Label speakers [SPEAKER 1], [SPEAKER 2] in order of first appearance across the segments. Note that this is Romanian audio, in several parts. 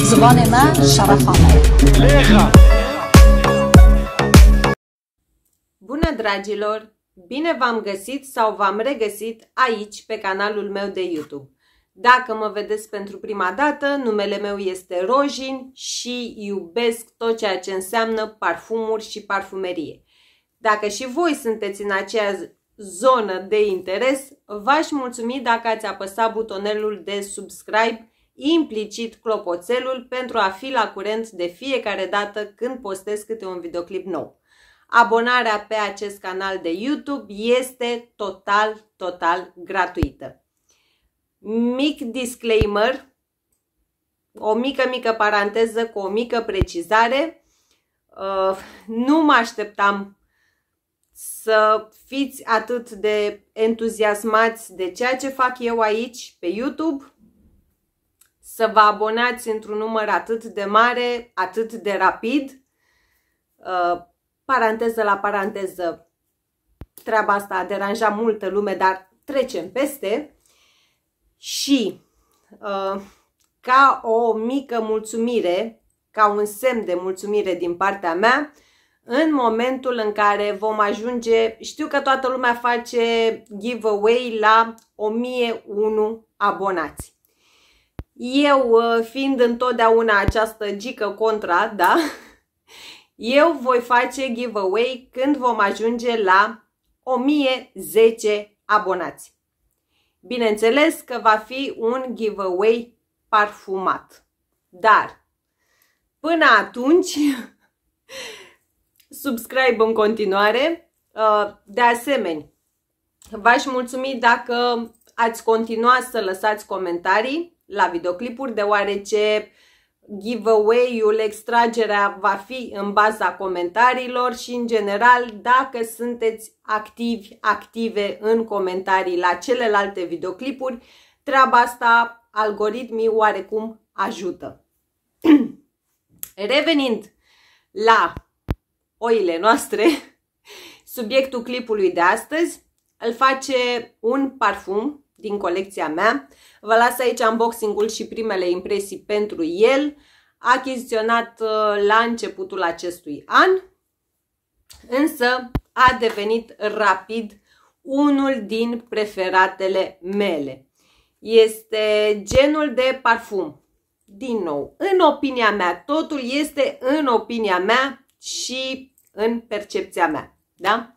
[SPEAKER 1] زبان من Bună dragilor! Bine v-am găsit sau v-am regăsit aici pe canalul meu de YouTube. Dacă mă vedeți pentru prima dată, numele meu este Rojin și iubesc tot ceea ce înseamnă parfumuri și parfumerie. Dacă și voi sunteți în aceea zonă de interes, v-aș mulțumi dacă ați apăsat butonelul de subscribe implicit clopoțelul pentru a fi la curent de fiecare dată când postez câte un videoclip nou. Abonarea pe acest canal de YouTube este total, total gratuită. Mic disclaimer, o mică, mică paranteză cu o mică precizare. Uh, nu mă așteptam să fiți atât de entuziasmați de ceea ce fac eu aici pe YouTube să vă abonați într-un număr atât de mare, atât de rapid. Uh, paranteză la paranteză, treaba asta a deranjat multă lume, dar trecem peste. Și uh, ca o mică mulțumire, ca un semn de mulțumire din partea mea, în momentul în care vom ajunge, știu că toată lumea face giveaway la 1001 abonați. Eu, uh, fiind întotdeauna această gică contra, da, eu voi face giveaway când vom ajunge la 1010 abonați. Bineînțeles că va fi un giveaway parfumat. Dar, până atunci, subscribe în continuare. Uh, de asemenea, v-aș mulțumi dacă ați continua să lăsați comentarii, la videoclipuri, deoarece giveaway-ul, extragerea va fi în baza comentariilor și în general dacă sunteți activi, active în comentarii la celelalte videoclipuri, treaba asta algoritmii oarecum ajută. Revenind la oile noastre, subiectul clipului de astăzi îl face un parfum din colecția mea. Vă las aici unboxing-ul și primele impresii pentru el, achiziționat uh, la începutul acestui an, însă a devenit rapid unul din preferatele mele. Este genul de parfum. Din nou, în opinia mea, totul este în opinia mea și în percepția mea. Da?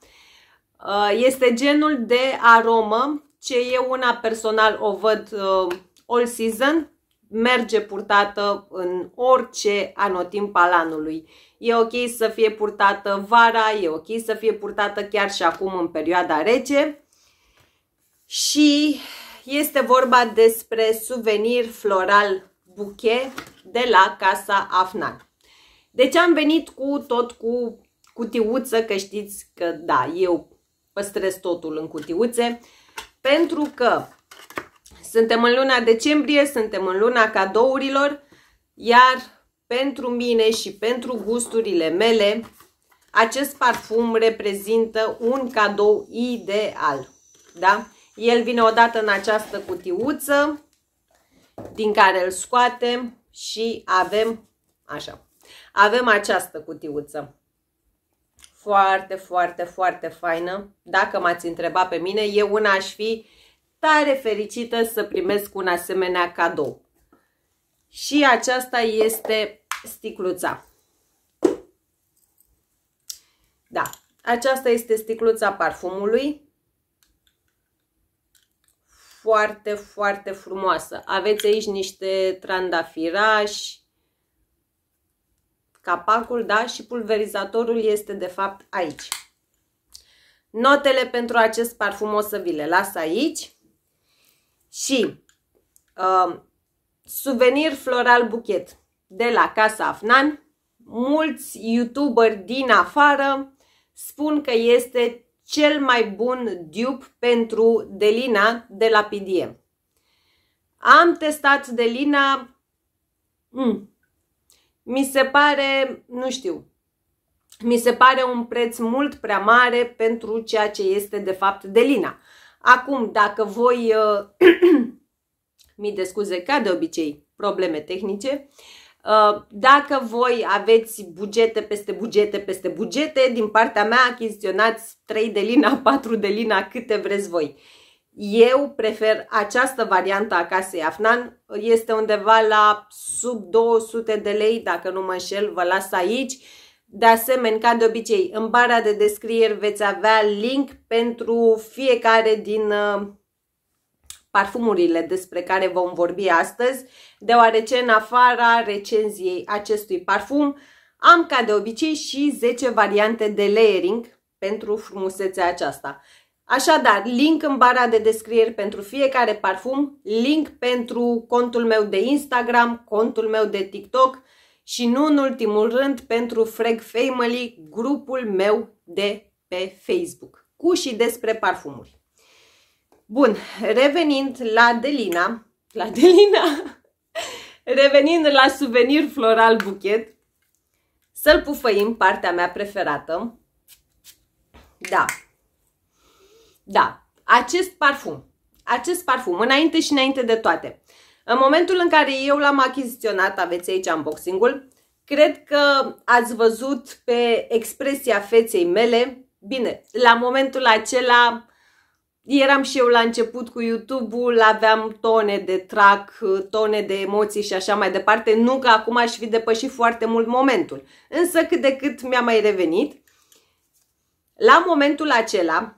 [SPEAKER 1] Uh, este genul de aromă ce eu una personal o văd uh, all season, merge purtată în orice anotimp al anului. E ok să fie purtată vara, e ok să fie purtată chiar și acum în perioada rece. Și este vorba despre suvenir floral buche de la Casa Afnac. Deci am venit cu tot cu cutiuță, că știți că da, eu păstrez totul în cutiuțe. Uh, pentru că suntem în luna decembrie, suntem în luna cadourilor, iar pentru mine și pentru gusturile mele, acest parfum reprezintă un cadou ideal. Da? El vine odată în această cutiuță din care îl scoatem și avem așa. Avem această cutiuță foarte, foarte, foarte faină. Dacă m-ați întrebat pe mine, eu una aș fi tare fericită să primesc un asemenea cadou. Și aceasta este sticluța. Da, aceasta este sticluța parfumului. Foarte, foarte frumoasă. Aveți aici niște trandafirași, capacul, da? Și pulverizatorul este de fapt aici. Notele pentru acest parfum o să vi le las aici. Și uh, suvenir floral buchet de la Casa Afnan. Mulți youtuberi din afară spun că este cel mai bun dupe pentru Delina de la PDM. Am testat Delina... Mm, mi se pare, nu știu, mi se pare un preț mult prea mare pentru ceea ce este de fapt Delina. Acum, dacă voi, uh, mi de scuze, ca de obicei, probleme tehnice, uh, dacă voi aveți bugete peste bugete peste bugete, din partea mea achiziționați 3 de lina, 4 de lina, câte vreți voi. Uh, eu prefer această variantă a casei Afnan, este undeva la sub 200 de lei, dacă nu mă înșel, vă las aici. De asemenea, ca de obicei, în bara de descrieri veți avea link pentru fiecare din uh, parfumurile despre care vom vorbi astăzi, deoarece în afara recenziei acestui parfum am ca de obicei și 10 variante de layering pentru frumusețea aceasta. Așadar, link în bara de descrieri pentru fiecare parfum, link pentru contul meu de Instagram, contul meu de TikTok și nu în ultimul rând pentru Frag Family, grupul meu de pe Facebook, cu și despre parfumuri. Bun, revenind la Delina, la Delina, revenind la suvenir floral buchet, să-l pufăim partea mea preferată. Da, da, acest parfum. Acest parfum, înainte și înainte de toate. În momentul în care eu l-am achiziționat, aveți aici unboxing-ul, cred că ați văzut pe expresia feței mele, bine, la momentul acela eram și eu la început cu YouTube-ul, aveam tone de trac, tone de emoții și așa mai departe, nu că acum aș fi depășit foarte mult momentul, însă cât de cât mi-a mai revenit. La momentul acela,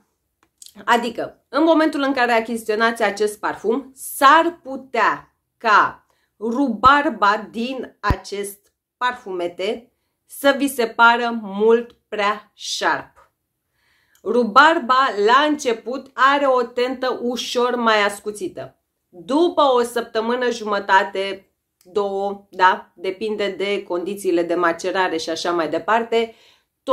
[SPEAKER 1] Adică, în momentul în care achiziționați acest parfum, s-ar putea ca rubarba din acest parfumete să vi se pară mult prea sharp. Rubarba la început are o tentă ușor mai ascuțită. După o săptămână jumătate, două, da, depinde de condițiile de macerare și așa mai departe,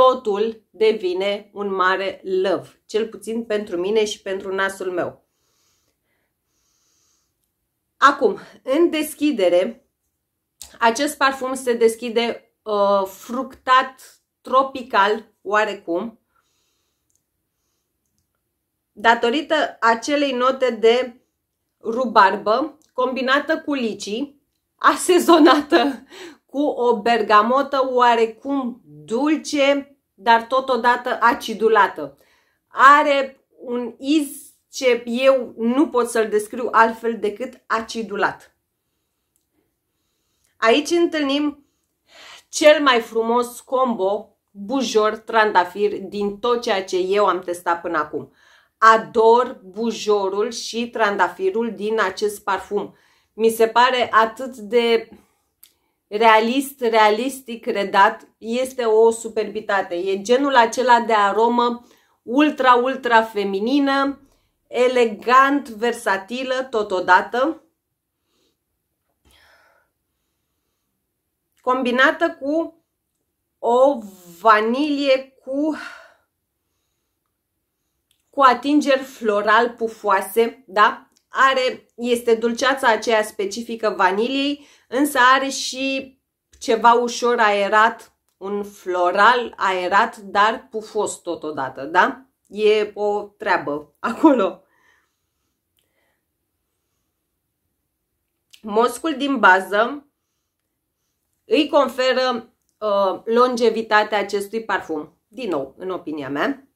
[SPEAKER 1] totul devine un mare lăv, cel puțin pentru mine și pentru nasul meu. Acum, în deschidere, acest parfum se deschide uh, fructat, tropical, oarecum, datorită acelei note de rubarbă combinată cu licii, asezonată cu o bergamotă oarecum dulce, dar totodată acidulată. Are un iz ce eu nu pot să-l descriu altfel decât acidulat. Aici întâlnim cel mai frumos combo bujor trandafir din tot ceea ce eu am testat până acum. Ador bujorul și trandafirul din acest parfum. Mi se pare atât de realist, realistic redat, este o superbitate. E genul acela de aromă ultra, ultra feminină, elegant, versatilă totodată, combinată cu o vanilie cu cu atingeri floral pufoase, da? are, este dulceața aceea specifică vaniliei, însă are și ceva ușor aerat, un floral aerat, dar pufos totodată, da? E o treabă acolo. Moscul din bază îi conferă uh, longevitatea acestui parfum. Din nou, în opinia mea.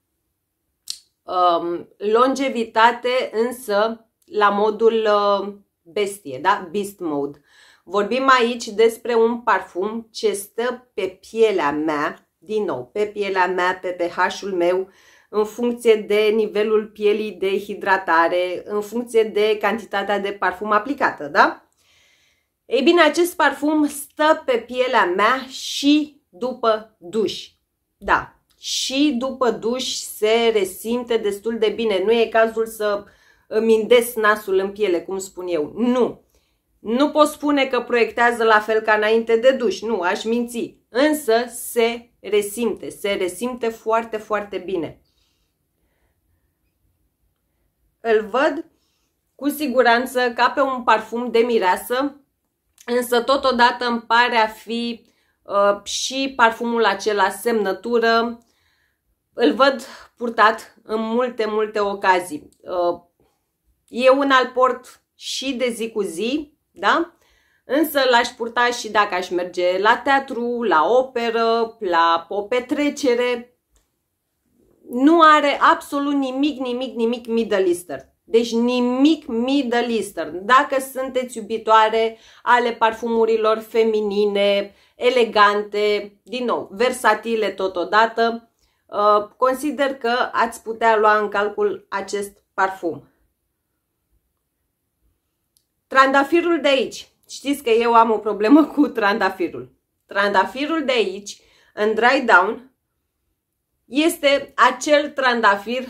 [SPEAKER 1] Uh, longevitate însă la modul uh, bestie, da? Beast mode. Vorbim aici despre un parfum ce stă pe pielea mea, din nou, pe pielea mea, pe pH-ul meu, în funcție de nivelul pielii de hidratare, în funcție de cantitatea de parfum aplicată, da? Ei bine, acest parfum stă pe pielea mea și după duș. Da, și după duș se resimte destul de bine. Nu e cazul să uh, îmi nasul în piele, cum spun eu. Nu. Nu pot spune că proiectează la fel ca înainte de duș, nu, aș minți. Însă se resimte, se resimte foarte, foarte bine. Îl văd cu siguranță ca pe un parfum de mireasă, însă totodată îmi pare a fi uh, și parfumul acela semnătură. Îl văd purtat în multe, multe ocazii. Uh, eu un alt port și de zi cu zi, da? Însă l-aș purta și dacă aș merge la teatru, la operă, la o petrecere. Nu are absolut nimic, nimic, nimic middle eastern. Deci nimic middle eastern. Dacă sunteți iubitoare ale parfumurilor feminine, elegante, din nou, versatile totodată, uh, consider că ați putea lua în calcul acest parfum. Trandafirul de aici. Știți că eu am o problemă cu trandafirul. Trandafirul de aici, în dry down, este acel trandafir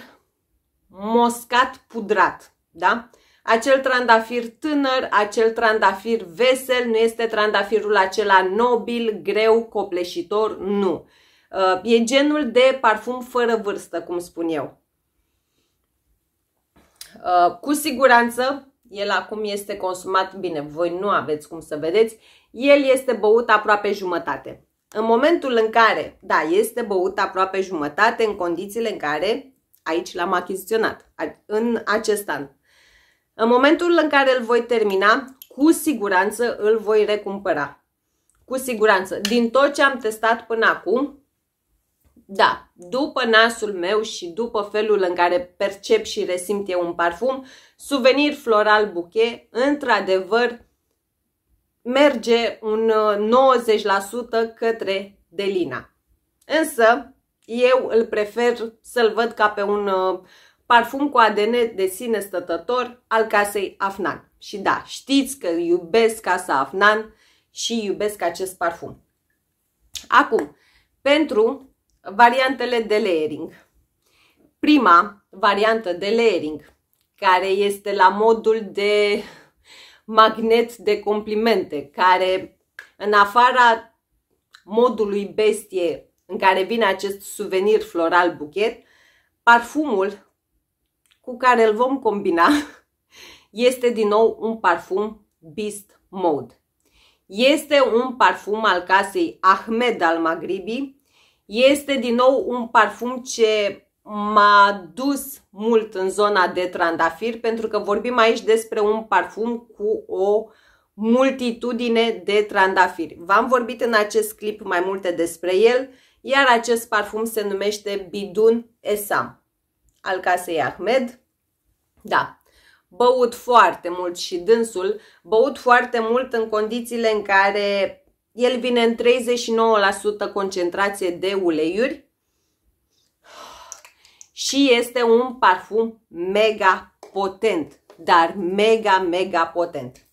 [SPEAKER 1] moscat pudrat, da? Acel trandafir tânăr, acel trandafir vesel, nu este trandafirul acela nobil, greu, copleșitor, nu. Uh, e genul de parfum fără vârstă, cum spun eu. Uh, cu siguranță, el acum este consumat, bine, voi nu aveți cum să vedeți, el este băut aproape jumătate. În momentul în care, da, este băut aproape jumătate în condițiile în care aici l-am achiziționat, în acest an. În momentul în care îl voi termina, cu siguranță îl voi recumpăra. Cu siguranță. Din tot ce am testat până acum, da, după nasul meu și după felul în care percep și resimt eu un parfum, suvenir floral buchet, într-adevăr, merge un 90% către Delina. Însă, eu îl prefer să-l văd ca pe un uh, parfum cu ADN de sine stătător al casei Afnan. Și da, știți că iubesc casa Afnan și iubesc acest parfum. Acum, pentru variantele de layering. Prima variantă de layering, care este la modul de magnet de complimente, care în afara modului bestie în care vine acest suvenir floral buchet, parfumul cu care îl vom combina este din nou un parfum Beast Mode. Este un parfum al casei Ahmed al Maghribi este din nou un parfum ce m-a dus mult în zona de trandafir pentru că vorbim aici despre un parfum cu o multitudine de trandafiri. V-am vorbit în acest clip mai multe despre el, iar acest parfum se numește Bidun Esam al casei Ahmed. Da, băut foarte mult și dânsul, băut foarte mult în condițiile în care el vine în 39% concentrație de uleiuri și este un parfum mega potent, dar mega, mega potent.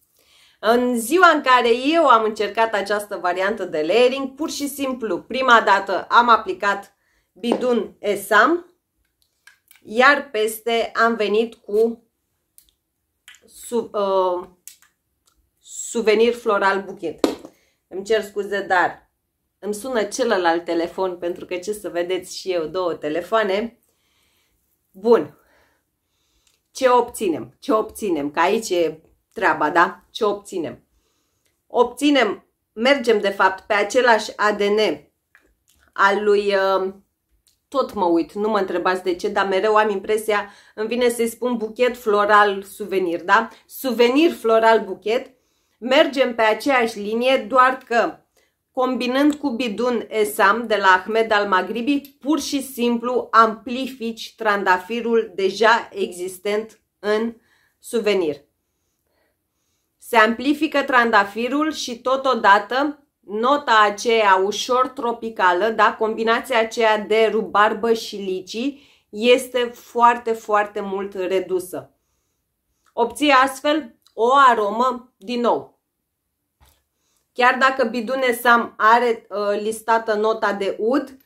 [SPEAKER 1] În ziua în care eu am încercat această variantă de layering, pur și simplu, prima dată am aplicat bidun Esam, iar peste am venit cu su, uh, suvenir floral buchet. Îmi cer scuze, dar îmi sună celălalt telefon pentru că ce să vedeți și eu două telefoane. Bun. Ce obținem? Ce obținem? Că aici e treaba, da? Ce obținem? Obținem, mergem de fapt pe același ADN al lui uh, tot mă uit, nu mă întrebați de ce, dar mereu am impresia, îmi vine să-i spun buchet floral suvenir, da? Suvenir floral buchet Mergem pe aceeași linie, doar că combinând cu bidun Esam de la Ahmed al Maghribi, pur și simplu amplifici trandafirul deja existent în suvenir. Se amplifică trandafirul și totodată nota aceea ușor tropicală, da, combinația aceea de rubarbă și licii este foarte, foarte mult redusă. Obții astfel o aromă din nou. Chiar dacă Bidune Sam are uh, listată nota de ud,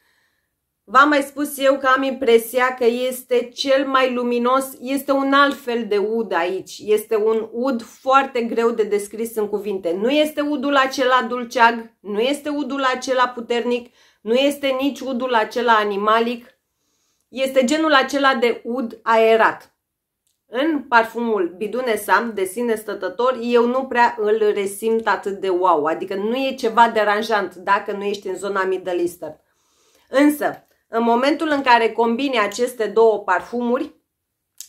[SPEAKER 1] v-am mai spus eu că am impresia că este cel mai luminos, este un alt fel de ud aici, este un ud foarte greu de descris în cuvinte. Nu este udul acela dulceag, nu este udul acela puternic, nu este nici udul acela animalic, este genul acela de ud aerat. În parfumul Bidune Sam, de sine stătător, eu nu prea îl resimt atât de wow, adică nu e ceva deranjant dacă nu ești în zona middle eastern. Însă, în momentul în care combine aceste două parfumuri,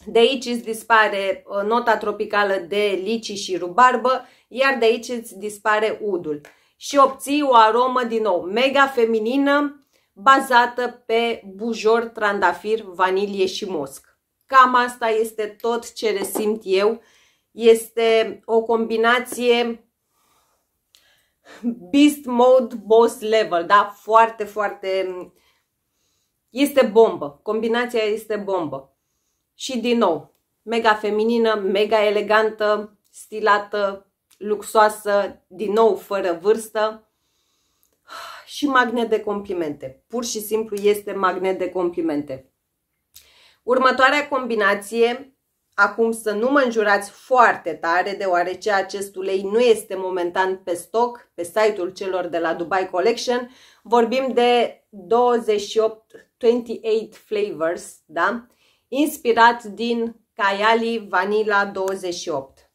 [SPEAKER 1] de aici îți dispare uh, nota tropicală de licii și rubarbă, iar de aici îți dispare udul. Și obții o aromă din nou mega feminină, bazată pe bujor, trandafir, vanilie și mosc. Cam asta este tot ce resimt eu. Este o combinație beast mode boss level, da? Foarte, foarte... Este bombă. Combinația este bombă. Și din nou, mega feminină, mega elegantă, stilată, luxoasă, din nou fără vârstă și magnet de complimente. Pur și simplu este magnet de complimente. Următoarea combinație, acum să nu mă înjurați foarte tare, deoarece acest ulei nu este momentan pe stoc, pe site-ul celor de la Dubai Collection, vorbim de 28, 28 flavors, da? inspirat din Kayali Vanilla 28.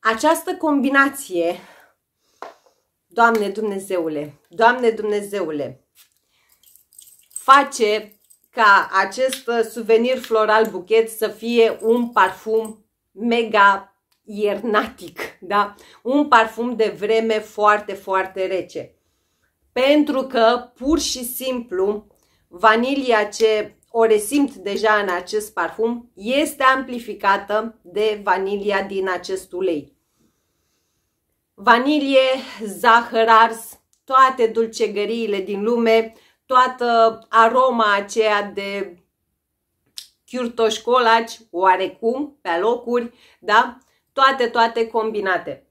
[SPEAKER 1] Această combinație, Doamne Dumnezeule, Doamne Dumnezeule, face ca acest uh, suvenir floral buchet să fie un parfum mega iernatic, da? Un parfum de vreme foarte, foarte rece. Pentru că, pur și simplu, vanilia ce o resimt deja în acest parfum este amplificată de vanilia din acest ulei. Vanilie, zahăr ars, toate dulcegăriile din lume toată aroma aceea de chiurtoșcolaci, oarecum, pe locuri, da? Toate, toate combinate.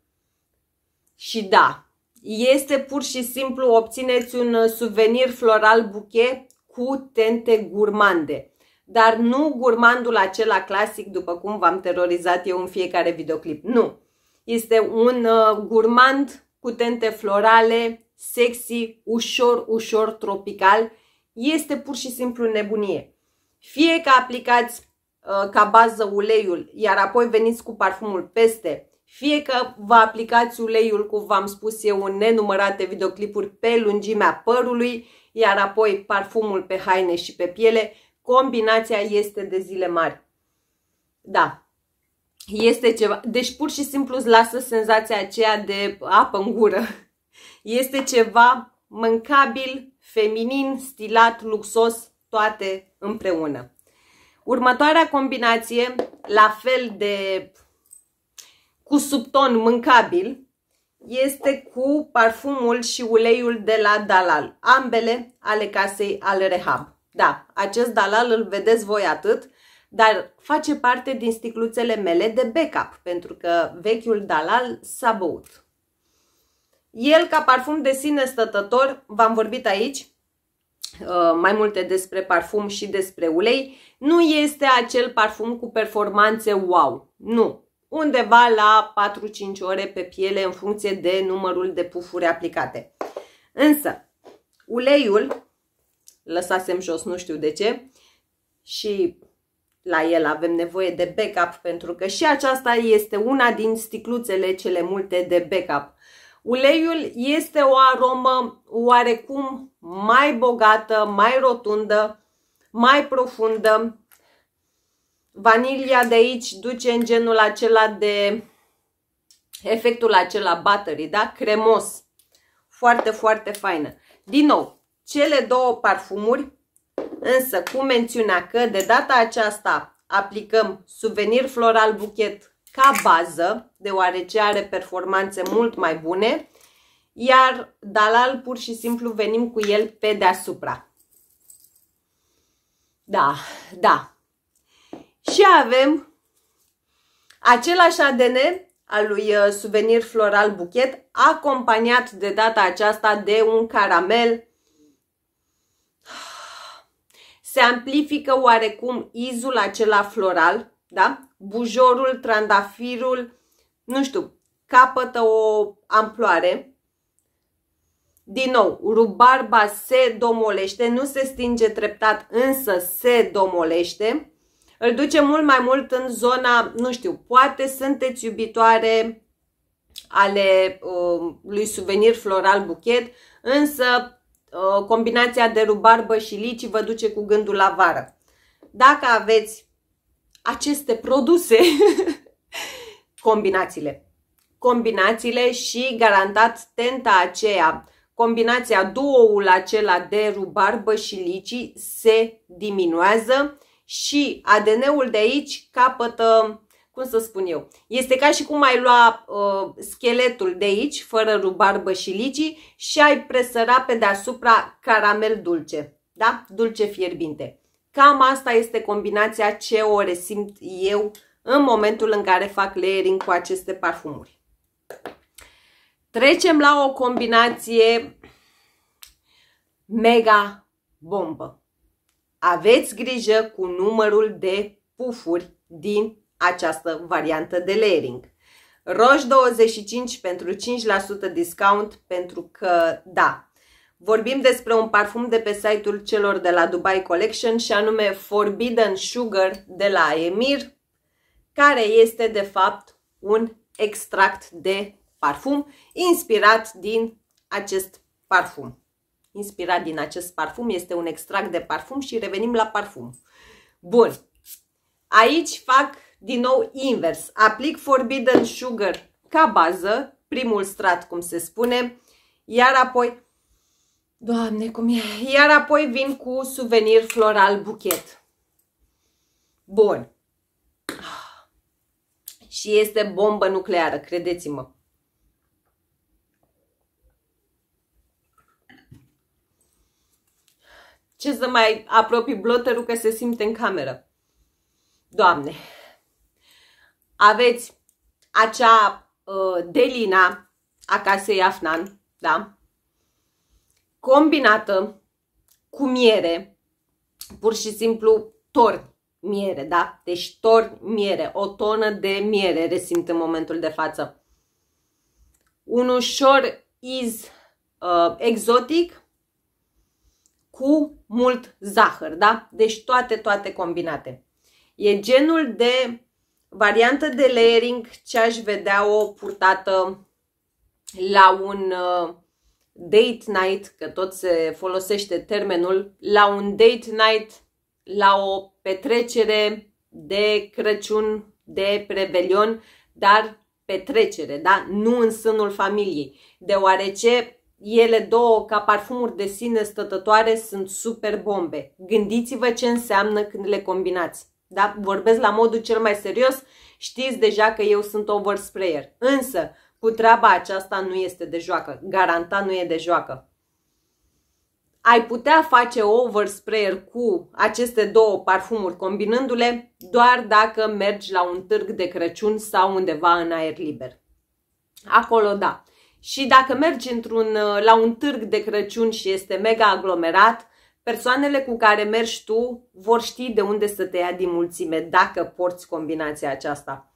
[SPEAKER 1] Și da, este pur și simplu, obțineți un uh, suvenir floral buchet cu tente gurmande. Dar nu gurmandul acela clasic, după cum v-am terorizat eu în fiecare videoclip. Nu. Este un uh, gurmand cu tente florale sexy, ușor, ușor tropical, este pur și simplu nebunie. Fie că aplicați uh, ca bază uleiul, iar apoi veniți cu parfumul peste, fie că vă aplicați uleiul, cum v-am spus eu, în nenumărate videoclipuri pe lungimea părului, iar apoi parfumul pe haine și pe piele, combinația este de zile mari. Da, este ceva. Deci pur și simplu îți lasă senzația aceea de apă în gură este ceva mâncabil, feminin, stilat, luxos, toate împreună. Următoarea combinație, la fel de cu subton mâncabil, este cu parfumul și uleiul de la Dalal, ambele ale casei al Rehab. Da, acest Dalal îl vedeți voi atât, dar face parte din sticluțele mele de backup, pentru că vechiul Dalal s-a băut. El, ca parfum de sine stătător, v-am vorbit aici uh, mai multe despre parfum și despre ulei, nu este acel parfum cu performanțe wow. Nu. Undeva la 4-5 ore pe piele în funcție de numărul de pufuri aplicate. Însă, uleiul, lăsasem jos nu știu de ce, și la el avem nevoie de backup pentru că și aceasta este una din sticluțele cele multe de backup Uleiul este o aromă oarecum mai bogată, mai rotundă, mai profundă. Vanilia de aici duce în genul acela de efectul acela buttery, da? Cremos. Foarte, foarte faină. Din nou, cele două parfumuri, însă cu mențiunea că de data aceasta aplicăm suvenir floral buchet ca bază, deoarece are performanțe mult mai bune, iar Dalal pur și simplu venim cu el pe deasupra. Da, da. Și avem același ADN al lui uh, Suvenir Floral Buchet, acompaniat de data aceasta de un caramel. Se amplifică oarecum izul acela floral, da? bujorul, trandafirul, nu știu, capătă o amploare. Din nou, rubarba se domolește, nu se stinge treptat, însă se domolește. Îl duce mult mai mult în zona, nu știu, poate sunteți iubitoare ale uh, lui suvenir floral buchet, însă uh, combinația de rubarbă și licii vă duce cu gândul la vară. Dacă aveți aceste produse, combinațiile. Combinațiile și garantat tenta aceea, combinația duoul acela de rubarbă și licii se diminuează și ADN-ul de aici capătă, cum să spun eu, este ca și cum ai lua uh, scheletul de aici, fără rubarbă și licii, și ai presăra pe deasupra caramel dulce, da? Dulce fierbinte. Cam asta este combinația ce o resimt eu în momentul în care fac layering cu aceste parfumuri. Trecem la o combinație mega bombă. Aveți grijă cu numărul de pufuri din această variantă de layering. Roș 25 pentru 5% discount pentru că, da, Vorbim despre un parfum de pe site-ul celor de la Dubai Collection și anume Forbidden Sugar de la Emir, care este de fapt un extract de parfum inspirat din acest parfum. Inspirat din acest parfum este un extract de parfum și revenim la parfum. Bun, aici fac din nou invers. Aplic Forbidden Sugar ca bază, primul strat cum se spune, iar apoi Doamne, cum e. Iar apoi vin cu suvenir floral buchet. Bun. Și este bombă nucleară, credeți-mă. Ce să mai apropii bloterul că se simte în cameră. Doamne, aveți acea uh, Delina a casei Afnan, da? combinată cu miere, pur și simplu tort miere, da? Deci tort miere, o tonă de miere resimt în momentul de față. Un ușor iz uh, exotic cu mult zahăr, da? Deci toate, toate combinate. E genul de variantă de layering ce aș vedea o purtată la un uh, date night, că tot se folosește termenul, la un date night, la o petrecere de Crăciun, de Prevelion, dar petrecere, da? nu în sânul familiei, deoarece ele două, ca parfumuri de sine stătătoare, sunt super bombe. Gândiți-vă ce înseamnă când le combinați. Da? Vorbesc la modul cel mai serios, știți deja că eu sunt oversprayer. Însă, cu treaba aceasta nu este de joacă. Garanta nu e de joacă. Ai putea face oversprayer cu aceste două parfumuri combinându-le doar dacă mergi la un târg de Crăciun sau undeva în aer liber. Acolo da. Și dacă mergi într-un, uh, la un târg de Crăciun și este mega aglomerat, persoanele cu care mergi tu vor ști de unde să te ia din mulțime dacă porți combinația aceasta.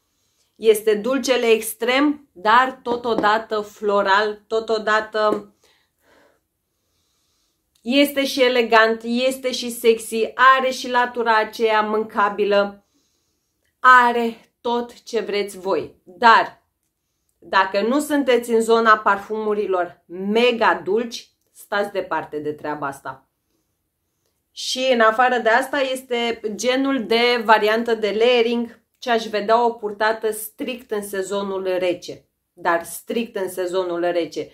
[SPEAKER 1] Este dulcele extrem, dar totodată floral, totodată este și elegant, este și sexy, are și latura aceea mâncabilă, are tot ce vreți voi. Dar dacă nu sunteți în zona parfumurilor mega dulci, stați departe de treaba asta. Și în afară de asta este genul de variantă de layering ce aș vedea-o purtată strict în sezonul rece. Dar strict în sezonul rece.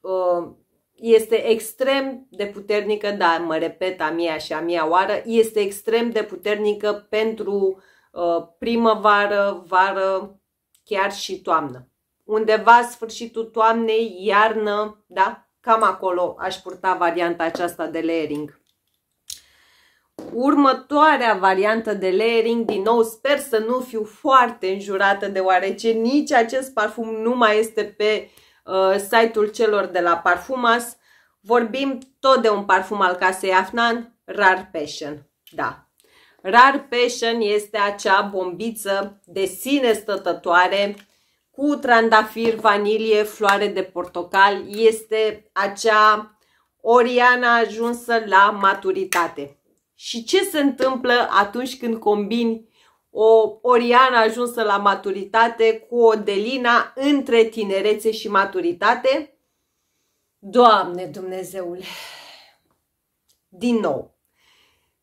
[SPEAKER 1] Uh, este extrem de puternică, da, mă repet a mea și a mea oară, este extrem de puternică pentru uh, primăvară, vară, chiar și toamnă. Undeva sfârșitul toamnei, iarnă, da? Cam acolo aș purta varianta aceasta de layering. Următoarea variantă de layering, din nou sper să nu fiu foarte înjurată deoarece nici acest parfum nu mai este pe uh, site-ul celor de la Parfumas. Vorbim tot de un parfum al casei Afnan, Rar Passion. Da. Rar Passion este acea bombiță de sine stătătoare cu trandafir, vanilie, floare de portocal. Este acea Oriana ajunsă la maturitate. Și ce se întâmplă atunci când combini o Oriana ajunsă la maturitate cu o Delina între tinerețe și maturitate? Doamne Dumnezeule! Din nou,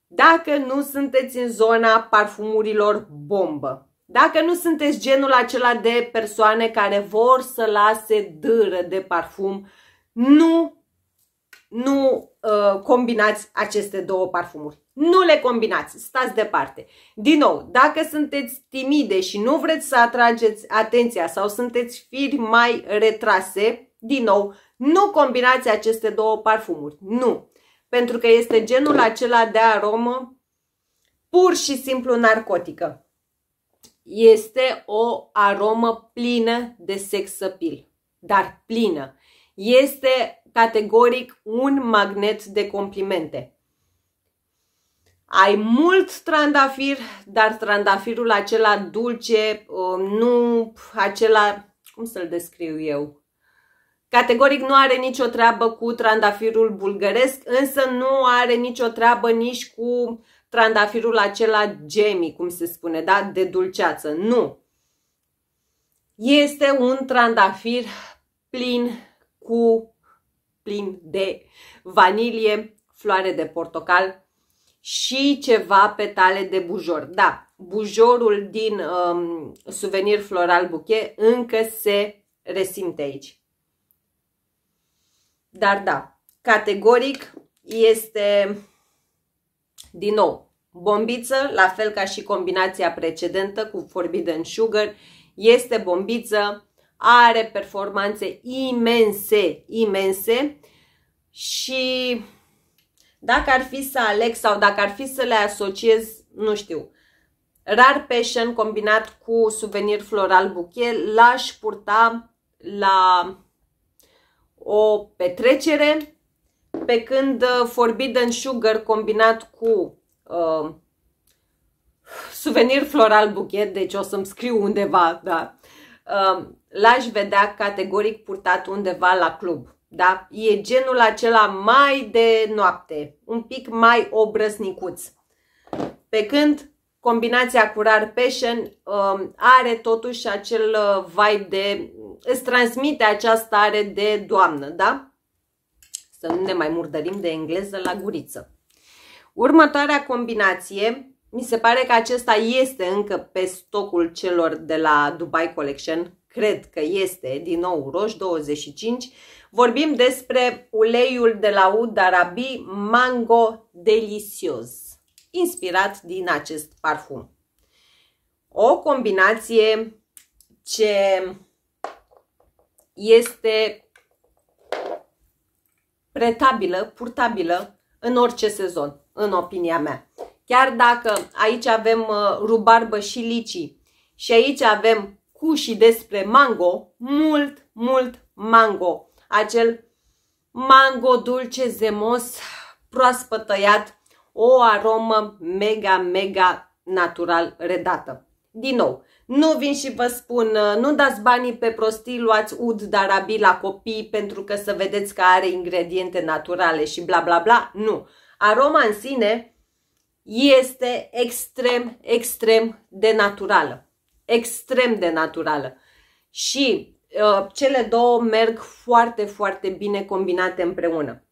[SPEAKER 1] dacă nu sunteți în zona parfumurilor bombă, dacă nu sunteți genul acela de persoane care vor să lase dâră de parfum, nu, nu uh, combinați aceste două parfumuri. Nu le combinați, stați departe. Din nou, dacă sunteți timide și nu vreți să atrageți atenția sau sunteți firi mai retrase, din nou, nu combinați aceste două parfumuri. Nu. Pentru că este genul acela de aromă pur și simplu narcotică. Este o aromă plină de sex appeal, dar plină. Este categoric un magnet de complimente ai mult trandafir, dar trandafirul acela dulce, nu acela, cum să-l descriu eu? Categoric nu are nicio treabă cu trandafirul bulgăresc, însă nu are nicio treabă nici cu trandafirul acela gemi, cum se spune, da? de dulceață. Nu! Este un trandafir plin cu plin de vanilie, floare de portocal și ceva petale de bujor. Da, bujorul din um, suvenir floral buchet încă se resimte aici. Dar da, categoric este, din nou, bombiță, la fel ca și combinația precedentă cu Forbidden Sugar, este bombiță, are performanțe imense, imense și dacă ar fi să aleg sau dacă ar fi să le asociez, nu știu, rar passion combinat cu suvenir floral buchet, l-aș purta la o petrecere, pe când uh, Forbidden Sugar combinat cu uh, suvenir floral buchet, deci o să-mi scriu undeva, da, uh, l-aș vedea categoric purtat undeva la club. Da? E genul acela mai de noapte, un pic mai obrăsnicuț. Pe când combinația cu Rar Passion um, are totuși acel uh, vibe de... îți transmite această stare de doamnă, da? Să nu ne mai murdărim de engleză la guriță. Următoarea combinație, mi se pare că acesta este încă pe stocul celor de la Dubai Collection, cred că este, din nou, roș 25, Vorbim despre uleiul de la Arabi Mango Delicios, inspirat din acest parfum. O combinație ce este pretabilă, purtabilă în orice sezon, în opinia mea. Chiar dacă aici avem uh, rubarbă și licii și aici avem cu și despre mango, mult, mult mango acel mango dulce zemos, proaspăt tăiat, o aromă mega, mega natural redată. Din nou, nu vin și vă spun, nu dați banii pe prostii, luați ud d'arabi la copii pentru că să vedeți că are ingrediente naturale și bla bla bla, nu. Aroma în sine este extrem, extrem de naturală. Extrem de naturală. Și Uh, cele două merg foarte, foarte bine combinate împreună.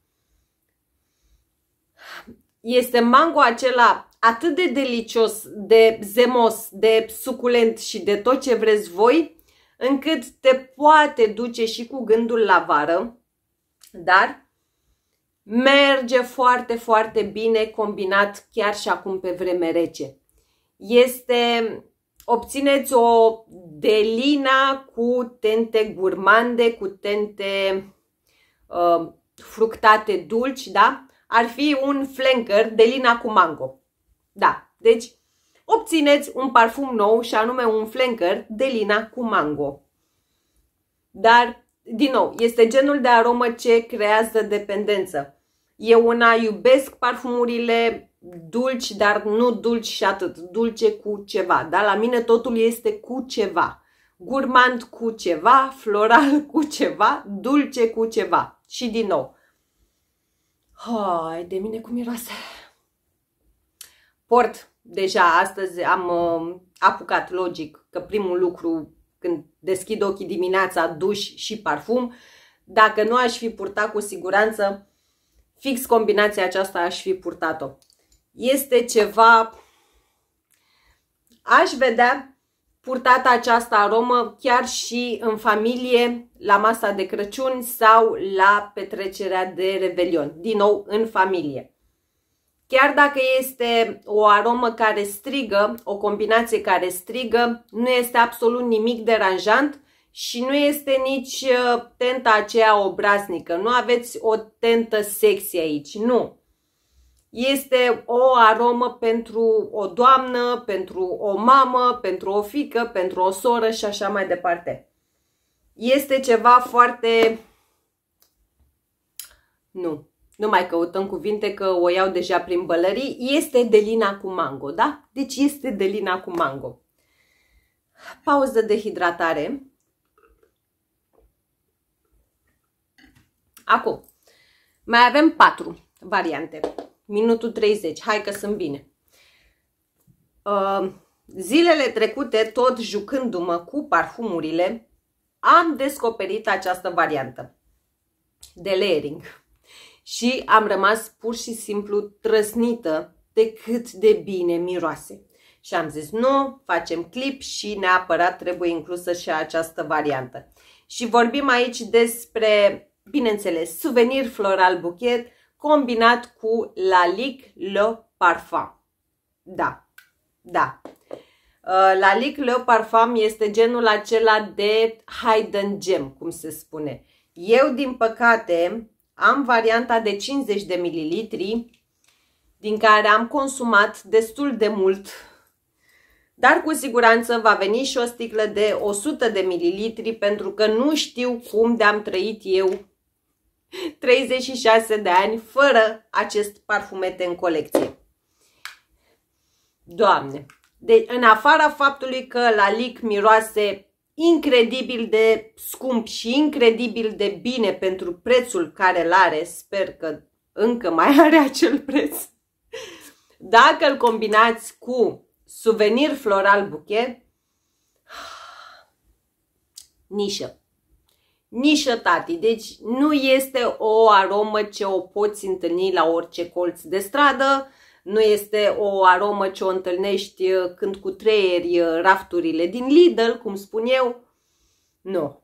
[SPEAKER 1] Este mango acela atât de delicios, de zemos, de suculent și de tot ce vreți voi, încât te poate duce și cu gândul la vară, dar merge foarte, foarte bine combinat chiar și acum pe vreme rece. Este obțineți o delina cu tente gurmande, cu tente uh, fructate dulci, da? Ar fi un flanker, delina cu mango. Da, deci obțineți un parfum nou și anume un flanker, delina cu mango. Dar, din nou, este genul de aromă ce creează dependență. Eu una iubesc parfumurile dulci, dar nu dulci și atât, dulce cu ceva, da? La mine totul este cu ceva. Gurmand cu ceva, floral cu ceva, dulce cu ceva. Și din nou. Hai, de mine cum miroase. Port deja astăzi am uh, apucat logic că primul lucru când deschid ochii dimineața, duș și parfum, dacă nu aș fi purtat cu siguranță, fix combinația aceasta aș fi purtat-o este ceva... Aș vedea purtata această aromă chiar și în familie, la masa de Crăciun sau la petrecerea de Revelion, din nou în familie. Chiar dacă este o aromă care strigă, o combinație care strigă, nu este absolut nimic deranjant și nu este nici uh, tenta aceea obraznică. Nu aveți o tentă sexy aici, nu este o aromă pentru o doamnă, pentru o mamă, pentru o fică, pentru o soră și așa mai departe. Este ceva foarte... Nu, nu mai căutăm cuvinte că o iau deja prin bălării. Este delina cu mango, da? Deci este delina cu mango. Pauză de hidratare. Acum, mai avem patru variante. Minutul 30. Hai că sunt bine. Uh, zilele trecute, tot jucându-mă cu parfumurile, am descoperit această variantă de layering și am rămas pur și simplu trăsnită de cât de bine miroase. Și am zis, nu, facem clip și neapărat trebuie inclusă și această variantă. Și vorbim aici despre, bineînțeles, suvenir floral buchet, combinat cu la lic le parfum. Da, da. Uh, la lic le parfum este genul acela de hidden gem, cum se spune. Eu, din păcate, am varianta de 50 de mililitri, din care am consumat destul de mult, dar cu siguranță va veni și o sticlă de 100 de mililitri, pentru că nu știu cum de-am trăit eu 36 de ani fără acest parfumete în colecție. Doamne! De, deci, în afara faptului că la lic miroase incredibil de scump și incredibil de bine pentru prețul care îl are, sper că încă mai are acel preț, dacă îl combinați cu suvenir floral buchet, nișă nișă tati. Deci nu este o aromă ce o poți întâlni la orice colț de stradă, nu este o aromă ce o întâlnești uh, când cu treieri uh, rafturile din Lidl, cum spun eu. Nu.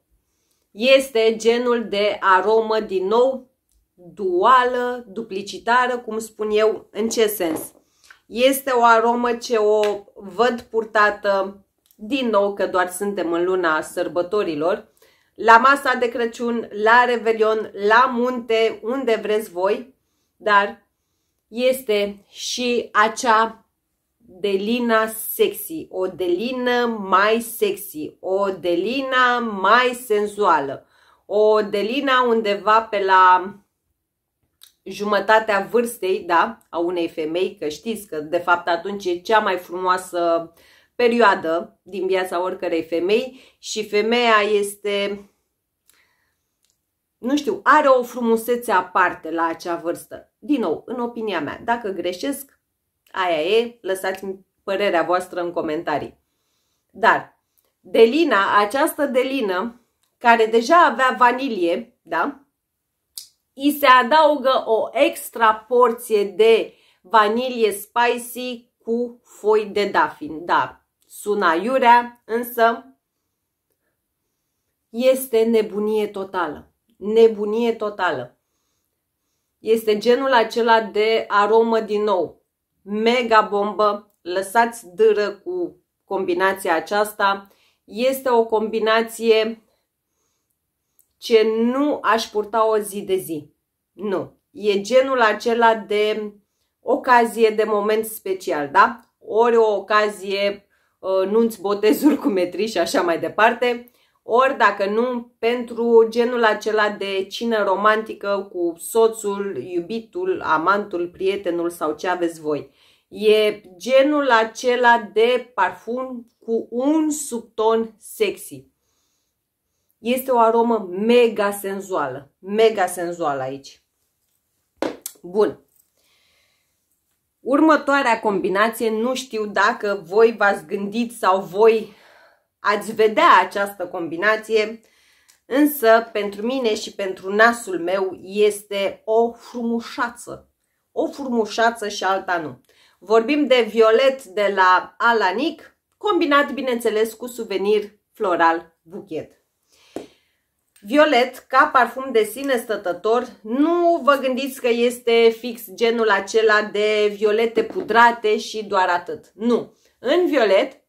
[SPEAKER 1] Este genul de aromă din nou duală, duplicitară, cum spun eu, în ce sens? Este o aromă ce o văd purtată din nou, că doar suntem în luna sărbătorilor, la masa de Crăciun, la Revelion, la munte, unde vreți voi, dar este și acea delina sexy, o delină mai sexy, o delina mai senzuală, o delina undeva pe la jumătatea vârstei, da, a unei femei, că știți că de fapt atunci e cea mai frumoasă uh, perioadă din viața oricărei femei și femeia este, nu știu, are o frumusețe aparte la acea vârstă. Din nou, în opinia mea, dacă greșesc, aia e, lăsați-mi părerea voastră în comentarii. Dar, Delina, această Delină, care deja avea vanilie, da? I se adaugă o extra porție de vanilie spicy cu foi de dafin. Da, sună iurea, însă este nebunie totală. Nebunie totală. Este genul acela de aromă din nou. Mega bombă, lăsați dâră cu combinația aceasta. Este o combinație ce nu aș purta o zi de zi. Nu. E genul acela de ocazie de moment special, da? Ori o ocazie Uh, nunți, botezuri cu metri și așa mai departe, ori dacă nu, pentru genul acela de cină romantică cu soțul, iubitul, amantul, prietenul sau ce aveți voi. E genul acela de parfum cu un subton sexy. Este o aromă mega senzuală, mega senzuală aici. Bun, Următoarea combinație, nu știu dacă voi v-ați gândit sau voi ați vedea această combinație, însă pentru mine și pentru nasul meu este o frumușață. O frumușață și alta nu. Vorbim de violet de la Alanic, combinat, bineînțeles, cu suvenir floral buchet. Violet, ca parfum de sine stătător, nu vă gândiți că este fix genul acela de violete pudrate și doar atât. Nu. În violet,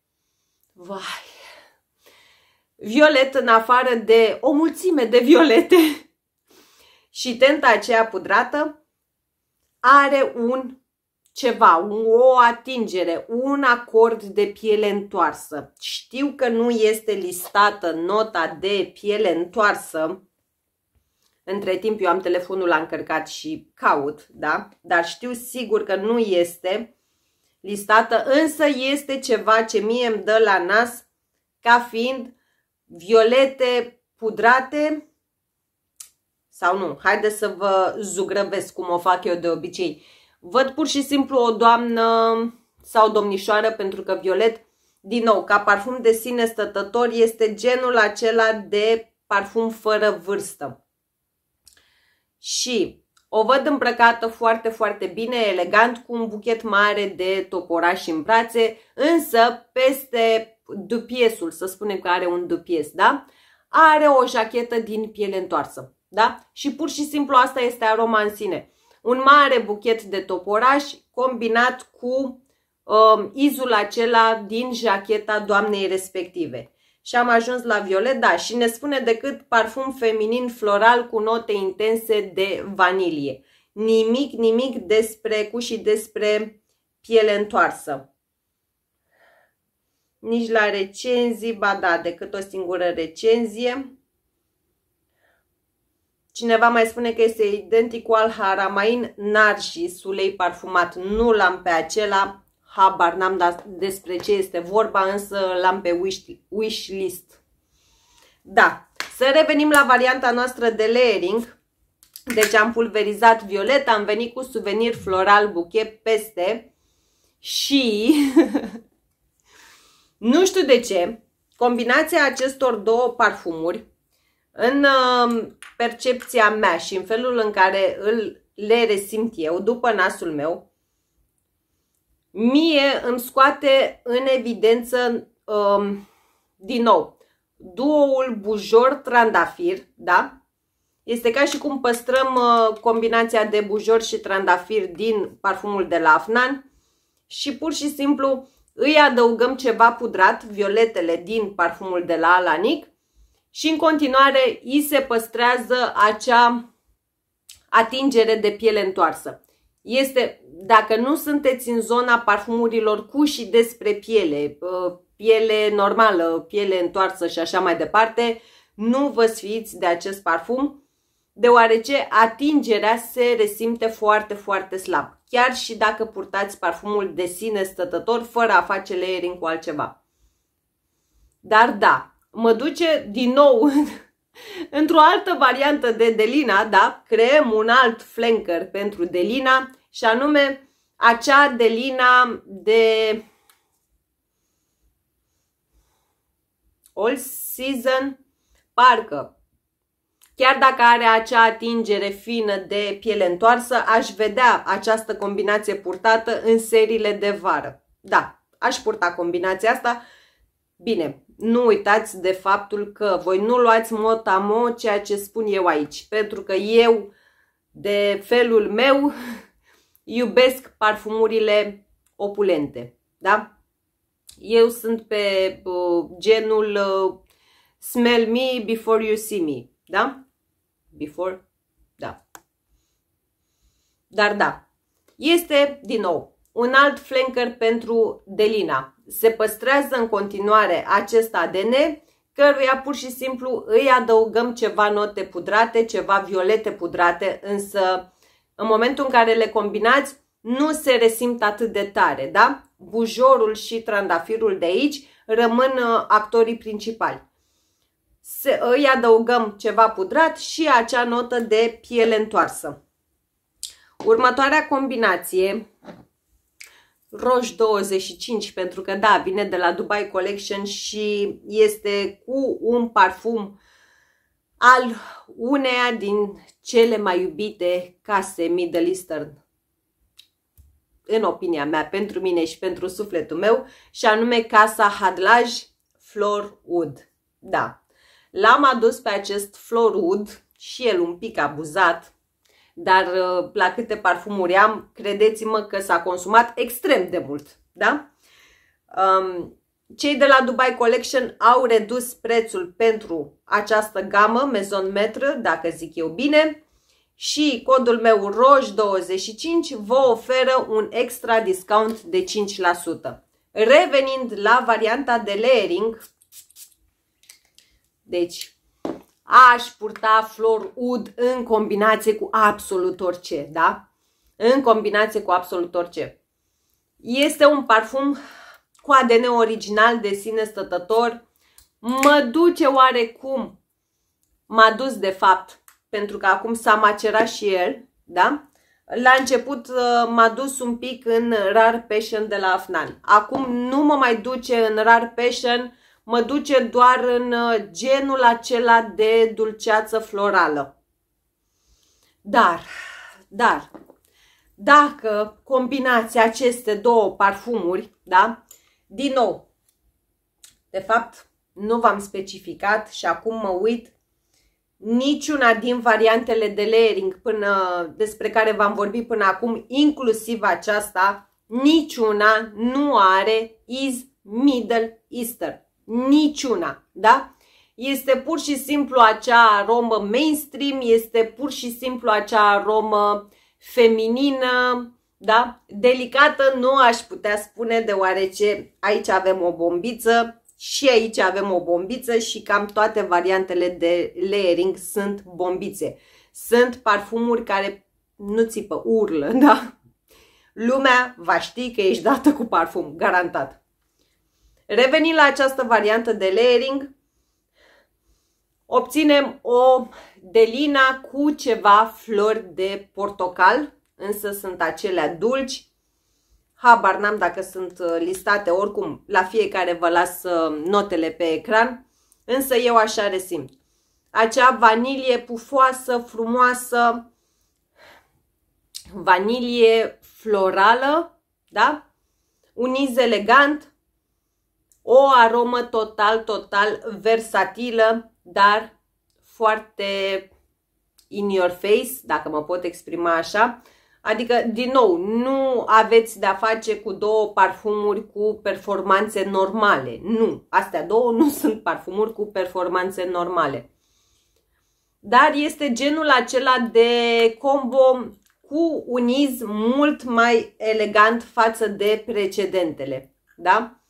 [SPEAKER 1] vai, violet în afară de o mulțime de violete și tenta aceea pudrată, are un ceva, o atingere, un acord de piele întoarsă. Știu că nu este listată nota de piele întoarsă. Între timp eu am telefonul la încărcat și caut, da? Dar știu sigur că nu este listată, însă este ceva ce mie îmi dă la nas ca fiind violete pudrate sau nu. Haideți să vă zugrăvesc cum o fac eu de obicei Văd pur și simplu o doamnă sau domnișoară, pentru că violet, din nou, ca parfum de sine stătător, este genul acela de parfum fără vârstă. Și o văd îmbrăcată foarte, foarte bine, elegant, cu un buchet mare de toporași în brațe, însă peste dupiesul, să spunem că are un dupies, da? Are o jachetă din piele întoarsă, da? Și pur și simplu asta este aroma în sine un mare buchet de toporaș combinat cu um, izul acela din jacheta doamnei respective. Și am ajuns la violet, da, și ne spune decât parfum feminin floral cu note intense de vanilie. Nimic, nimic despre cu și despre piele întoarsă. Nici la recenzii, ba da, decât o singură recenzie. Cineva mai spune că este identic cu al Haramain Nargis, ulei parfumat. Nu l-am pe acela, habar n-am dat despre ce este vorba, însă l-am pe wishlist. Wish list. da, să revenim la varianta noastră de layering. Deci am pulverizat violet, am venit cu suvenir floral buchet peste și nu știu de ce, combinația acestor două parfumuri în um, percepția mea și în felul în care îl, le resimt eu după nasul meu, mie îmi scoate în evidență um, din nou duoul bujor-trandafir, da? Este ca și cum păstrăm uh, combinația de bujor și trandafir din parfumul de la Afnan și pur și simplu îi adăugăm ceva pudrat, violetele din parfumul de la Alanic și în continuare îi se păstrează acea atingere de piele întoarsă. Este, dacă nu sunteți în zona parfumurilor cu și despre piele, ă, piele normală, piele întoarsă și așa mai departe, nu vă sfiiți de acest parfum, deoarece atingerea se resimte foarte, foarte slab. Chiar și dacă purtați parfumul de sine stătător, fără a face layering cu altceva. Dar da, mă duce din nou într-o altă variantă de Delina, da? Creăm un alt flanker pentru Delina și anume acea Delina de all season parcă. Chiar dacă are acea atingere fină de piele întoarsă, aș vedea această combinație purtată în seriile de vară. Da, aș purta combinația asta. Bine, nu uitați de faptul că voi nu luați motamo ceea ce spun eu aici, pentru că eu, de felul meu, iubesc parfumurile opulente, da? Eu sunt pe uh, genul uh, smell me before you see me, da? Before, da. Dar da, este, din nou, un alt flanker pentru Delina se păstrează în continuare acest ADN, căruia pur și simplu îi adăugăm ceva note pudrate, ceva violete pudrate, însă în momentul în care le combinați, nu se resimt atât de tare, da? Bujorul și trandafirul de aici rămân uh, actorii principali. Se, îi adăugăm ceva pudrat și acea notă de piele întoarsă. Următoarea combinație roș 25 pentru că da, vine de la Dubai Collection și este cu un parfum al uneia din cele mai iubite case Middle Eastern în opinia mea, pentru mine și pentru sufletul meu și anume casa Hadlaj Flor Wood. Da, l-am adus pe acest Flor Wood și el un pic abuzat dar uh, la câte parfumuri am, credeți-mă că s-a consumat extrem de mult, da? Um, cei de la Dubai Collection au redus prețul pentru această gamă Maison Metre, dacă zic eu bine, și codul meu ROJ25 vă oferă un extra discount de 5%. Revenind la varianta de layering, deci aș purta flor ud în combinație cu absolut orice, da? În combinație cu absolut orice. Este un parfum cu ADN original de sine stătător. Mă duce oarecum, m-a dus de fapt, pentru că acum s-a macerat și el, da? La început uh, m-a dus un pic în Rar Passion de la Afnan. Acum nu mă mai duce în Rar Passion mă duce doar în uh, genul acela de dulceață florală. Dar, dar, dacă combinați aceste două parfumuri, da, din nou, de fapt, nu v-am specificat și acum mă uit niciuna din variantele de layering până, despre care v-am vorbit până acum, inclusiv aceasta, niciuna nu are is Middle Eastern. Niciuna, da? Este pur și simplu acea aromă mainstream, este pur și simplu acea aromă feminină, da? Delicată nu aș putea spune, deoarece aici avem o bombiță și aici avem o bombiță și cam toate variantele de layering sunt bombițe. Sunt parfumuri care nu țipă, urlă, da? Lumea va ști că ești dată cu parfum, garantat. Reveni la această variantă de layering, obținem o delina cu ceva flori de portocal, însă sunt acelea dulci. Habar n-am dacă sunt uh, listate, oricum la fiecare vă las uh, notele pe ecran, însă eu așa resimt. Acea vanilie pufoasă, frumoasă, vanilie florală, da? Un iz elegant, o aromă total, total versatilă, dar foarte in your face, dacă mă pot exprima așa. Adică, din nou, nu aveți de-a face cu două parfumuri cu performanțe normale. Nu, astea două nu sunt parfumuri cu performanțe normale. Dar este genul acela de combo cu un iz mult mai elegant față de precedentele. Da?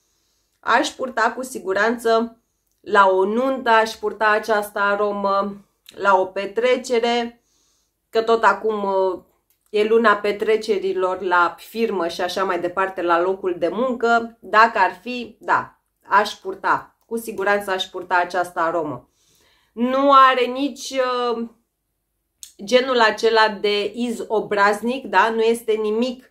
[SPEAKER 1] aș purta cu siguranță la o nuntă, aș purta această aromă, la o petrecere, că tot acum uh, e luna petrecerilor la firmă și așa mai departe, la locul de muncă, dacă ar fi, da, aș purta, cu siguranță aș purta această aromă. Nu are nici uh, genul acela de izobraznic, da? nu este nimic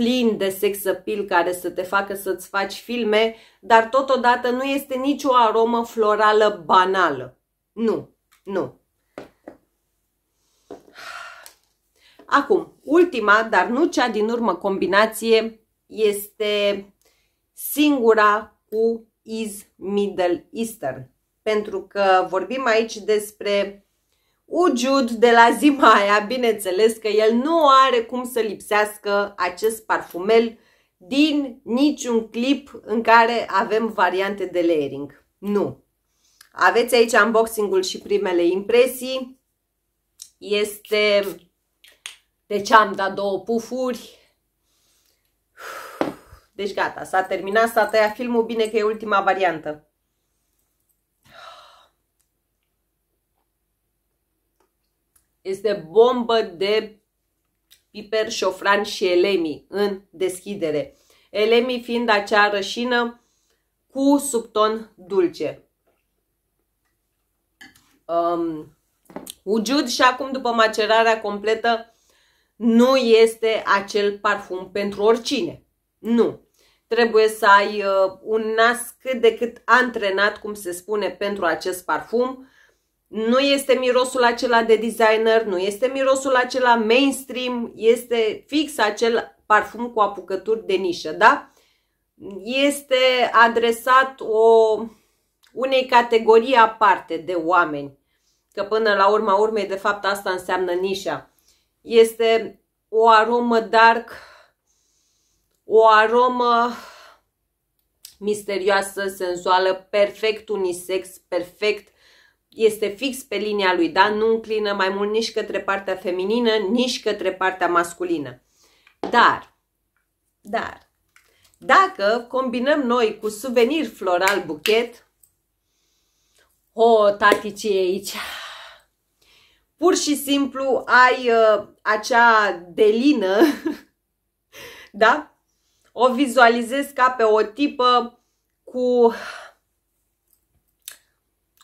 [SPEAKER 1] plin de sex appeal care să te facă să-ți faci filme, dar totodată nu este nicio aromă florală banală. Nu, nu. Acum, ultima, dar nu cea din urmă combinație, este singura cu is Middle Eastern. Pentru că vorbim aici despre Ujud de la Zimaia, bineînțeles că el nu are cum să lipsească acest parfumel din niciun clip în care avem variante de layering. Nu. Aveți aici unboxing-ul și primele impresii. Este... Deci am dat două pufuri. Deci gata, s-a terminat, s-a tăiat filmul, bine că e ultima variantă. Este bombă de piper, șofran și elemii în deschidere. Elemii fiind acea rășină cu subton dulce. Um, Ujud și acum după macerarea completă nu este acel parfum pentru oricine. Nu. Trebuie să ai uh, un nas cât de cât antrenat, cum se spune, pentru acest parfum nu este mirosul acela de designer, nu este mirosul acela mainstream, este fix acel parfum cu apucături de nișă, da? Este adresat o, unei categorii aparte de oameni, că până la urma urmei, de fapt, asta înseamnă nișa. Este o aromă dark, o aromă misterioasă, senzuală, perfect unisex, perfect este fix pe linia lui, da? Nu înclină mai mult nici către partea feminină, nici către partea masculină. Dar, dar, dacă combinăm noi cu suvenir floral buchet, o, oh, tati, ce e aici? Pur și simplu ai uh, acea delină, da? O vizualizez ca pe o tipă cu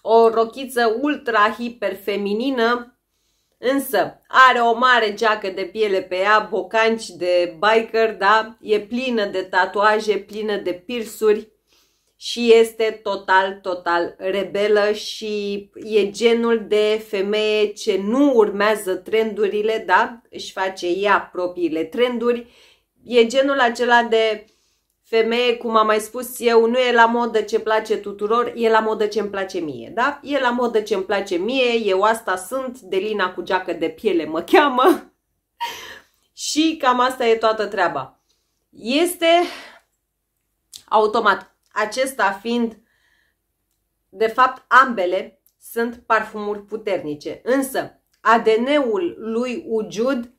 [SPEAKER 1] o rochiță ultra hiper feminină, însă are o mare geacă de piele pe ea, bocanci de biker, da? E plină de tatuaje, plină de pirsuri și este total, total rebelă și e genul de femeie ce nu urmează trendurile, da? Își face ea propriile trenduri. E genul acela de femeie, cum am mai spus eu, nu e la modă ce place tuturor, e la modă ce îmi place mie, da? E la modă ce îmi place mie, eu asta sunt, Delina cu geacă de piele mă cheamă și cam asta e toată treaba. Este automat. Acesta fiind, de fapt, ambele sunt parfumuri puternice, însă ADN-ul lui Ujud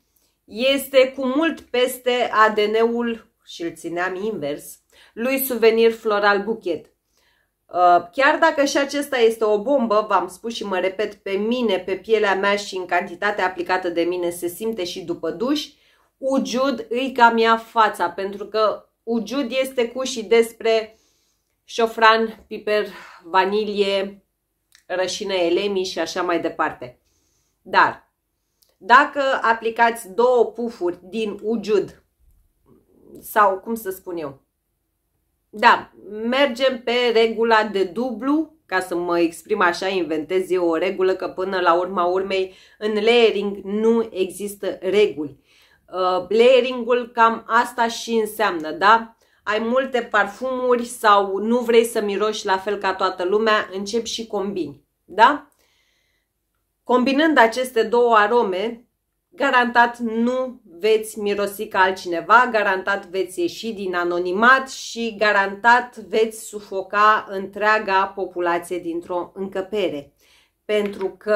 [SPEAKER 1] este cu mult peste ADN-ul și îl țineam invers, lui Suvenir Floral Buchet. Uh, chiar dacă și acesta este o bombă, v-am spus și mă repet, pe mine, pe pielea mea și în cantitatea aplicată de mine se simte și după duș, Ujud îi cam ia fața, pentru că Ujud este cu și despre șofran, piper, vanilie, rășină elemi și așa mai departe. Dar, dacă aplicați două pufuri din Ujud sau cum să spun eu. Da, mergem pe regula de dublu, ca să mă exprim așa, inventez eu o regulă, că până la urma urmei în layering nu există reguli. Uh, Layering-ul cam asta și înseamnă, da? Ai multe parfumuri sau nu vrei să miroși la fel ca toată lumea, încep și combini, da? Combinând aceste două arome, Garantat nu veți mirosi ca altcineva, garantat veți ieși din anonimat și garantat veți sufoca întreaga populație dintr-o încăpere. Pentru că,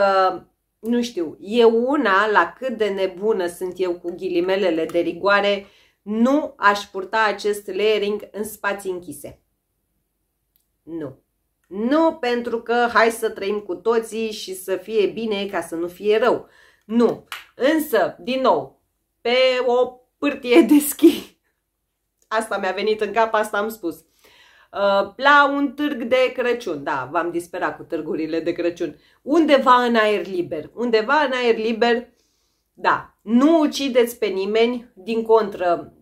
[SPEAKER 1] nu știu, eu una, la cât de nebună sunt eu cu ghilimelele de rigoare, nu aș purta acest layering în spații închise. Nu. Nu pentru că hai să trăim cu toții și să fie bine ca să nu fie rău. Nu. Însă, din nou, pe o pârtie de schi. Asta mi-a venit în cap, asta am spus. Uh, la un târg de Crăciun, da, v-am disperat cu târgurile de Crăciun. Undeva în aer liber, undeva în aer liber, da, nu ucideți pe nimeni, din contră,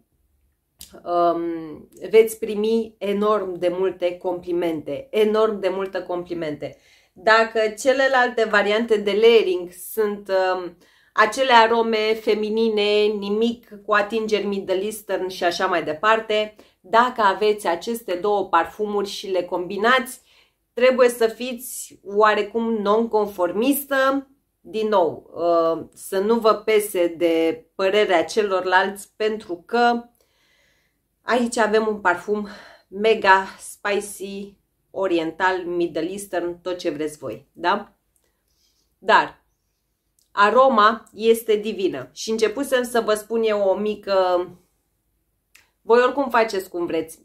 [SPEAKER 1] um, veți primi enorm de multe complimente, enorm de multe complimente. Dacă celelalte variante de layering sunt um, acele arome feminine, nimic cu atingeri Middle Eastern și așa mai departe, dacă aveți aceste două parfumuri și le combinați, trebuie să fiți oarecum nonconformistă, din nou, uh, să nu vă pese de părerea celorlalți pentru că aici avem un parfum mega spicy, oriental, middle eastern, tot ce vreți voi, da? Dar aroma este divină și începusem să vă spun eu o mică... Voi oricum faceți cum vreți.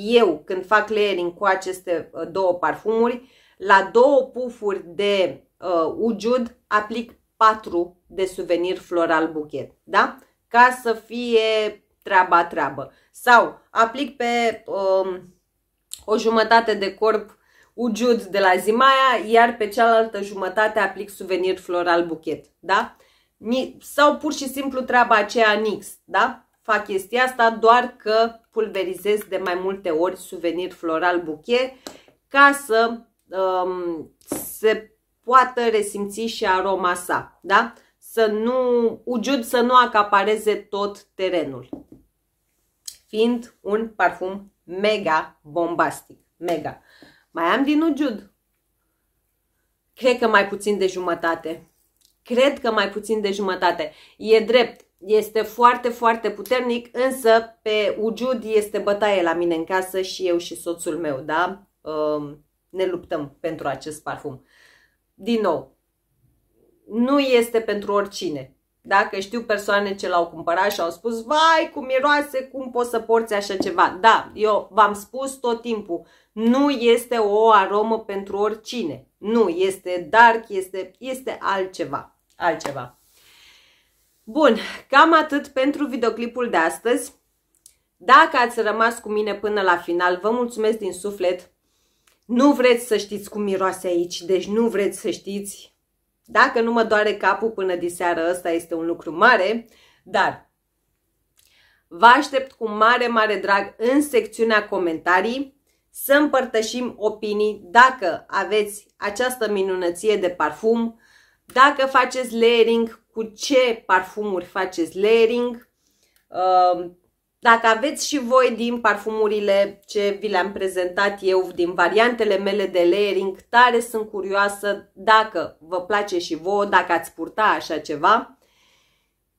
[SPEAKER 1] Eu, când fac layering cu aceste uh, două parfumuri, la două pufuri de uh, ujud aplic 4 de suvenir floral buchet, da? Ca să fie treaba treabă. Sau aplic pe... uh, o jumătate de corp ujud de la Zimaia, iar pe cealaltă jumătate aplic suvenir floral buchet, da? Sau pur și simplu treaba aceea nix, da? Fac chestia asta doar că pulverizez de mai multe ori suvenir floral buchet ca să um, se poată resimți și aroma sa, da? Să nu, ujud să nu acapareze tot terenul, fiind un parfum mega bombastic, mega. Mai am din Ujud. Cred că mai puțin de jumătate. Cred că mai puțin de jumătate. E drept, este foarte, foarte puternic, însă pe Ujud este bătaie la mine în casă și eu și soțul meu, da? Um, ne luptăm pentru acest parfum. Din nou, nu este pentru oricine. Dacă știu persoane ce l-au cumpărat și au spus, vai cum miroase, cum poți să porți așa ceva. Da, eu v-am spus tot timpul, nu este o aromă pentru oricine. Nu, este dark, este, este altceva. altceva. Bun, cam atât pentru videoclipul de astăzi. Dacă ați rămas cu mine până la final, vă mulțumesc din suflet. Nu vreți să știți cum miroase aici, deci nu vreți să știți dacă nu mă doare capul până diseară, ăsta este un lucru mare, dar vă aștept cu mare, mare drag în secțiunea comentarii să împărtășim opinii dacă aveți această minunăție de parfum, dacă faceți layering, cu ce parfumuri faceți layering, um, dacă aveți și voi din parfumurile ce vi le-am prezentat eu, din variantele mele de layering, tare sunt curioasă dacă vă place și vouă, dacă ați purta așa ceva.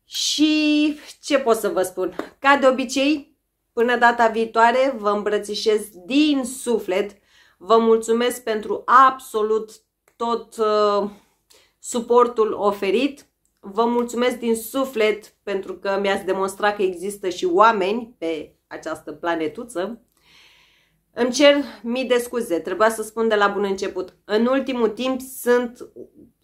[SPEAKER 1] Și ce pot să vă spun? Ca de obicei, până data viitoare, vă îmbrățișez din suflet. Vă mulțumesc pentru absolut tot uh, suportul oferit Vă mulțumesc din suflet pentru că mi-ați demonstrat că există și oameni pe această planetuță. Îmi cer mii de scuze, trebuia să spun de la bun început. În ultimul timp sunt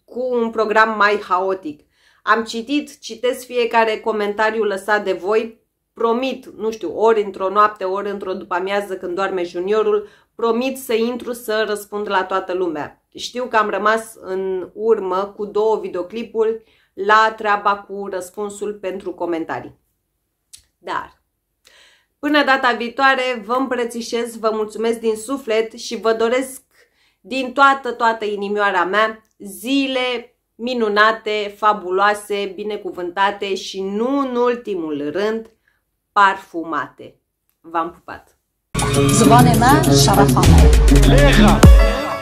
[SPEAKER 1] cu un program mai haotic. Am citit, citesc fiecare comentariu lăsat de voi, promit, nu știu, ori într-o noapte, ori într-o după-amiază când doarme juniorul, promit să intru să răspund la toată lumea. Știu că am rămas în urmă cu două videoclipuri la treaba cu răspunsul pentru comentarii. Dar, până data viitoare, vă îmbrățișez, vă mulțumesc din suflet și vă doresc din toată, toată inimioara mea zile minunate, fabuloase, binecuvântate și nu în ultimul rând, parfumate. V-am pupat! زبان من Leha!